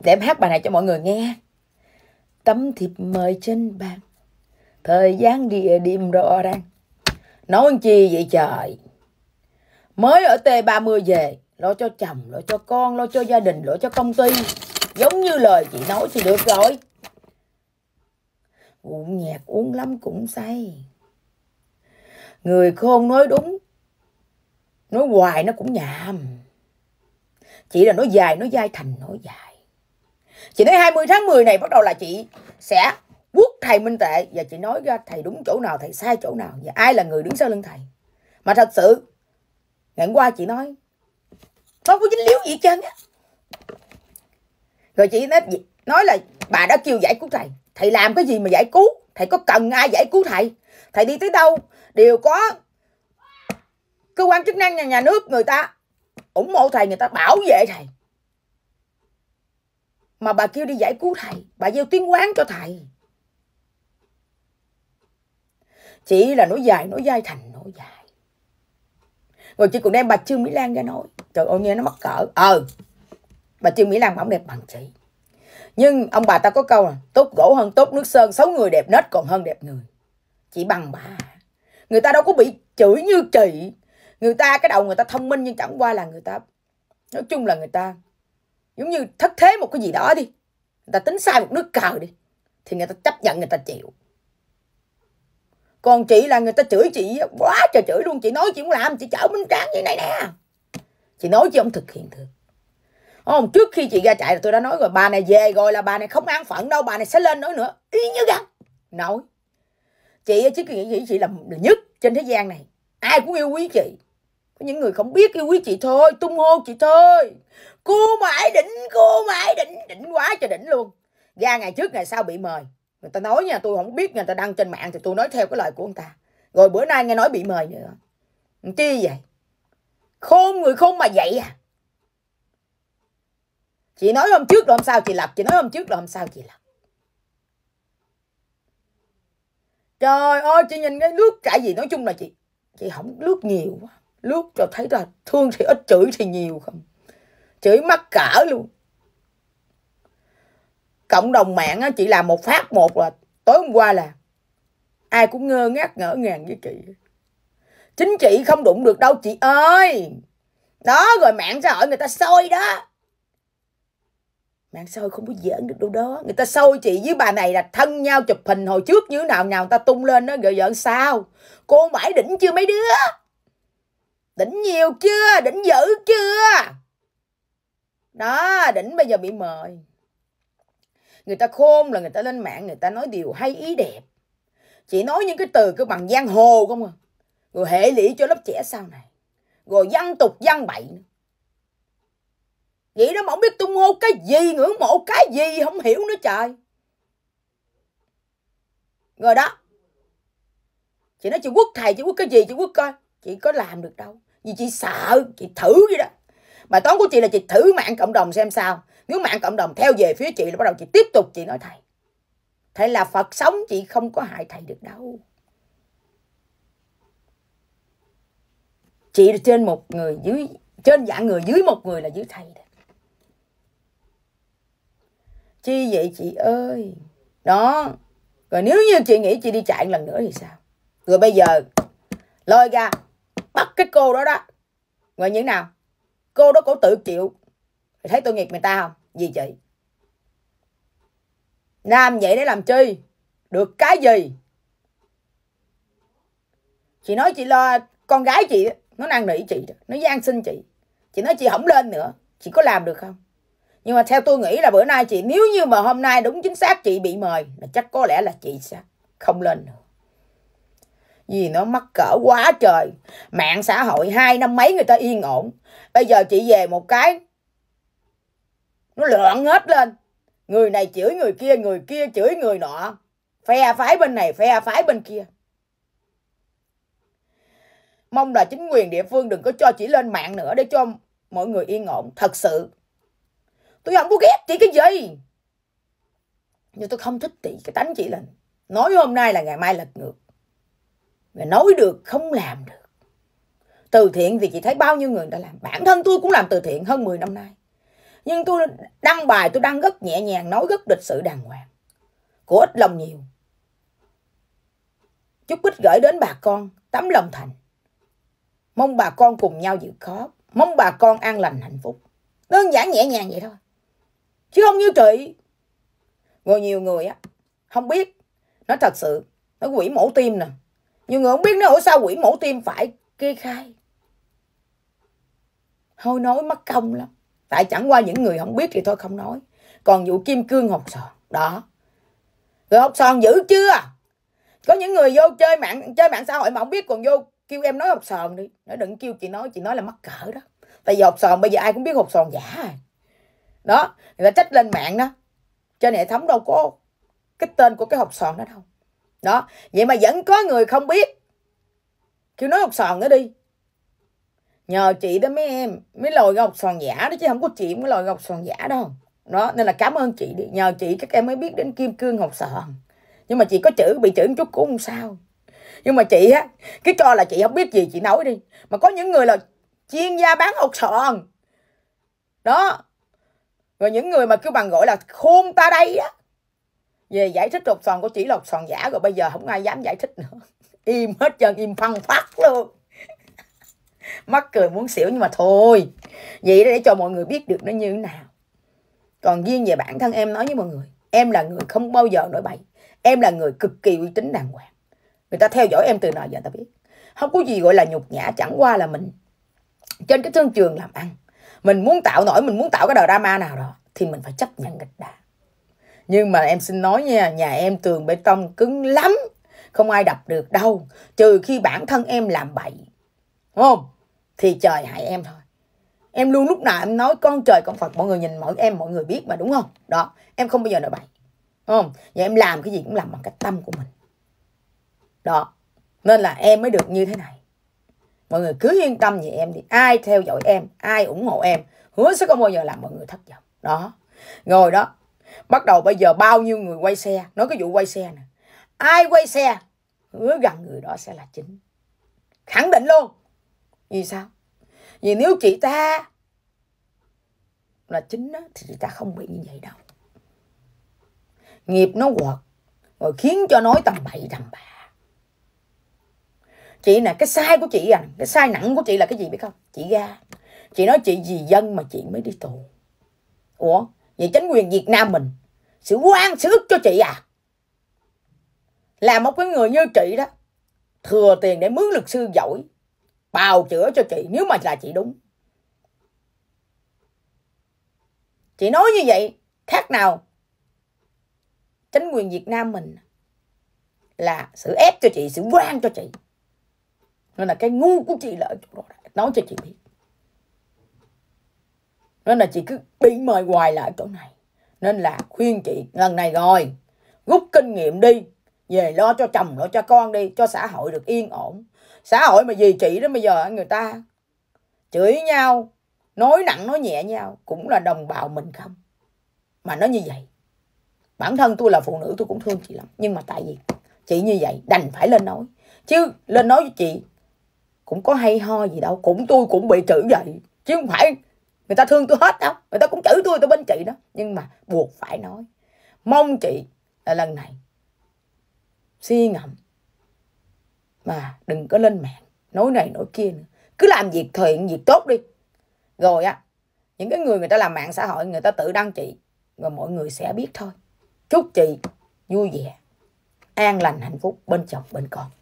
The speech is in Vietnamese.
Để em hát bài này cho mọi người nghe. Tấm thiệp mời trên bàn, thời gian địa điểm rõ ràng. Nói chi vậy trời? Mới ở T30 về, lo cho chồng, lo cho con, lo cho gia đình, lo cho công ty. Giống như lời chị nói thì được rồi. Uống nhạc uống lắm cũng say. Người khôn nói đúng, nói hoài nó cũng nhàm. Chỉ là nói dài, nói dai thành nói dài. Chị thấy 20 tháng 10 này bắt đầu là chị sẽ quốc thầy Minh Tệ và chị nói ra thầy đúng chỗ nào, thầy sai chỗ nào và ai là người đứng sau lưng thầy. Mà thật sự, ngày qua chị nói, không có dính líu gì chân á. Rồi chị nói, nói là bà đã kêu giải cứu thầy, thầy làm cái gì mà giải cứu, thầy có cần ai giải cứu thầy, thầy đi tới đâu đều có cơ quan chức năng nhà, nhà nước người ta ủng hộ thầy, người ta bảo vệ thầy mà bà kêu đi giải cứu thầy bà gieo tiếng quán cho thầy chỉ là nói dài nói dai thành nói dài rồi chị còn đem bà trương mỹ lan ra nói trời ơi nghe nó mắc cỡ ờ bà trương mỹ lan mà đẹp bằng chị nhưng ông bà ta có câu là tốt gỗ hơn tốt nước sơn xấu người đẹp nết còn hơn đẹp người chỉ bằng bà người ta đâu có bị chửi như chị người ta cái đầu người ta thông minh nhưng chẳng qua là người ta nói chung là người ta giống như thất thế một cái gì đó đi người ta tính sai một nước cờ đi thì người ta chấp nhận người ta chịu còn chị là người ta chửi chị quá trời chửi luôn chị nói chị muốn làm chị chở bánh tráng như này nè chị nói chị không thực hiện được không trước khi chị ra chạy là tôi đã nói rồi bà này về rồi là bà này không an phận đâu bà này sẽ lên nói nữa y như gan nói chị chứ nghĩ chị, chị là, là nhất trên thế gian này ai cũng yêu quý chị có những người không biết yêu quý chị thôi tung hô chị thôi cô mãi đỉnh cô mãi đỉnh đỉnh quá cho đỉnh luôn ra ngày trước ngày sau bị mời người ta nói nha tôi không biết người ta đăng trên mạng thì tôi nói theo cái lời của ông ta rồi bữa nay nghe nói bị mời nữa chi vậy khôn người khôn mà vậy à chị nói hôm trước rồi hôm sau chị lập chị nói hôm trước rồi hôm sau chị lập trời ơi chị nhìn cái nước trải gì nói chung là chị chị không lướt nhiều quá lúc cho thấy là thương thì ít chửi thì nhiều không chửi mắc cỡ luôn cộng đồng mạng á, chị làm một phát một là tối hôm qua là ai cũng ngơ ngác ngỡ ngàng với chị chính chị không đụng được đâu chị ơi đó rồi mạng xã hội người ta sôi đó mạng xã hội không có giỡn được đâu đó người ta sôi chị với bà này là thân nhau chụp hình hồi trước như nào nào người ta tung lên đó rồi giỡn sao cô mãi đỉnh chưa mấy đứa đỉnh nhiều chưa đỉnh dữ chưa đó đỉnh bây giờ bị mời người ta khôn là người ta lên mạng người ta nói điều hay ý đẹp chỉ nói những cái từ cứ bằng giang hồ không à rồi hệ lụy cho lớp trẻ sau này rồi văn tục văn bậy nữa vậy đó mà không biết tung hô cái gì ngưỡng mộ cái gì không hiểu nữa trời rồi đó chị nói chị quốc thầy chị quốc cái gì chị quốc coi chị có làm được đâu vì chị sợ chị thử vậy đó bài toán của chị là chị thử mạng cộng đồng xem sao nếu mạng cộng đồng theo về phía chị là bắt đầu chị tiếp tục chị nói thầy thế là phật sống chị không có hại thầy được đâu chị trên một người dưới trên dạng người dưới một người là dưới thầy đó chi vậy chị ơi đó rồi nếu như chị nghĩ chị đi chạy lần nữa thì sao rồi bây giờ lôi ra bắt cái cô đó đó rồi như thế nào cô đó cổ tự chịu thấy tội nghiệp người ta không gì vậy nam vậy để làm chi được cái gì chị nói chị lo con gái chị nó năn nỉ chị nó gian sinh chị chị nói chị không lên nữa chị có làm được không nhưng mà theo tôi nghĩ là bữa nay chị nếu như mà hôm nay đúng chính xác chị bị mời là chắc có lẽ là chị sẽ không lên nữa vì nó mắc cỡ quá trời mạng xã hội hai năm mấy người ta yên ổn bây giờ chị về một cái nó loạn hết lên người này chửi người kia người kia chửi người nọ phe phái bên này phe phái bên kia mong là chính quyền địa phương đừng có cho chị lên mạng nữa để cho mọi người yên ổn thật sự tôi không có ghét chị cái gì nhưng tôi không thích chị cái tánh chị là nói hôm nay là ngày mai lật ngược và nói được không làm được. Từ thiện thì chị thấy bao nhiêu người đã làm. Bản thân tôi cũng làm từ thiện hơn 10 năm nay. Nhưng tôi đăng bài tôi đăng rất nhẹ nhàng, nói rất lịch sự đàng hoàng. Của ít lòng nhiều. Chúc Bích gửi đến bà con tấm lòng thành. Mong bà con cùng nhau vượt khó. Mong bà con an lành hạnh phúc. Đơn giản nhẹ nhàng vậy thôi. Chứ không như chị. ngồi nhiều người á, không biết. Nó thật sự, nó quỷ mổ tim nè nhưng người không biết nó sao quỷ mổ tim phải kê khai thôi nói mất công lắm tại chẳng qua những người không biết thì thôi không nói còn vụ kim cương học sòn đó rồi học sòn dữ chưa có những người vô chơi mạng chơi mạng xã hội mà không biết còn vô kêu em nói học sòn đi nói đừng kêu chị nói chị nói là mắc cỡ đó tại vì học sòn bây giờ ai cũng biết học sòn giả đó người ta trách lên mạng đó trên hệ thống đâu có cái tên của cái học sòn đó đâu đó vậy mà vẫn có người không biết kêu nói học sòn nữa đi nhờ chị đó mấy em mới lòi ra sòn giả đó chứ không có chị mới lòi ra sòn giả đâu đó nên là cảm ơn chị đi nhờ chị các em mới biết đến kim cương học sòn nhưng mà chị có chữ bị chữ một chút cũng không sao nhưng mà chị á cái cho là chị không biết gì chị nói đi mà có những người là chuyên gia bán học sòn đó rồi những người mà cứ bằng gọi là khôn ta đây á về giải thích lột xoàn cô chỉ lột xoàn giả rồi bây giờ không ai dám giải thích nữa im hết trơn im phăng phát luôn mắc cười muốn xỉu nhưng mà thôi vậy để cho mọi người biết được nó như thế nào còn riêng về bản thân em nói với mọi người em là người không bao giờ nổi bậy em là người cực kỳ uy tín đàng hoàng người ta theo dõi em từ nào giờ ta biết không có gì gọi là nhục nhã chẳng qua là mình trên cái sân trường làm ăn mình muốn tạo nổi mình muốn tạo cái drama nào đó thì mình phải chấp nhận kịch đà nhưng mà em xin nói nha nhà em tường bê tông cứng lắm không ai đập được đâu trừ khi bản thân em làm bậy đúng không thì trời hại em thôi em luôn lúc nào em nói con trời con phật mọi người nhìn mọi em mọi người biết mà đúng không đó em không bao giờ nói bậy đúng không và em làm cái gì cũng làm bằng cái tâm của mình đó nên là em mới được như thế này mọi người cứ yên tâm về em đi ai theo dõi em ai ủng hộ em hứa sẽ không bao giờ làm mọi người thất vọng đó rồi đó bắt đầu bây giờ bao nhiêu người quay xe nói cái vụ quay xe nè ai quay xe hứa rằng người đó sẽ là chính khẳng định luôn vì sao vì nếu chị ta là chính đó, thì chị ta không bị như vậy đâu nghiệp nó quật rồi khiến cho nói tầm bậy tầm bạ chị nè cái sai của chị à cái sai nặng của chị là cái gì biết không chị ra chị nói chị vì dân mà chị mới đi tù ủa về chính quyền Việt Nam mình sự quan sự cho chị à là một cái người như chị đó thừa tiền để mướn luật sư giỏi bào chữa cho chị nếu mà là chị đúng chị nói như vậy khác nào chính quyền Việt Nam mình là sự ép cho chị sự quan cho chị nên là cái ngu của chị là nói cho chị biết nên là chị cứ bị mời hoài lại chỗ này nên là khuyên chị lần này rồi rút kinh nghiệm đi về lo cho chồng lo cho con đi cho xã hội được yên ổn xã hội mà vì chị đó bây giờ người ta chửi nhau nói nặng nói nhẹ nhau cũng là đồng bào mình không mà nó như vậy bản thân tôi là phụ nữ tôi cũng thương chị lắm nhưng mà tại vì chị như vậy đành phải lên nói chứ lên nói với chị cũng có hay ho gì đâu cũng tôi cũng bị chửi vậy chứ không phải người ta thương tôi hết đó, người ta cũng chửi tôi tôi bên chị đó nhưng mà buộc phải nói mong chị là lần này suy ngẫm mà đừng có lên mạng nói này nói kia nữa cứ làm việc thiện việc tốt đi rồi á những cái người người ta làm mạng xã hội người ta tự đăng chị rồi mọi người sẽ biết thôi chúc chị vui vẻ an lành hạnh phúc bên chồng bên con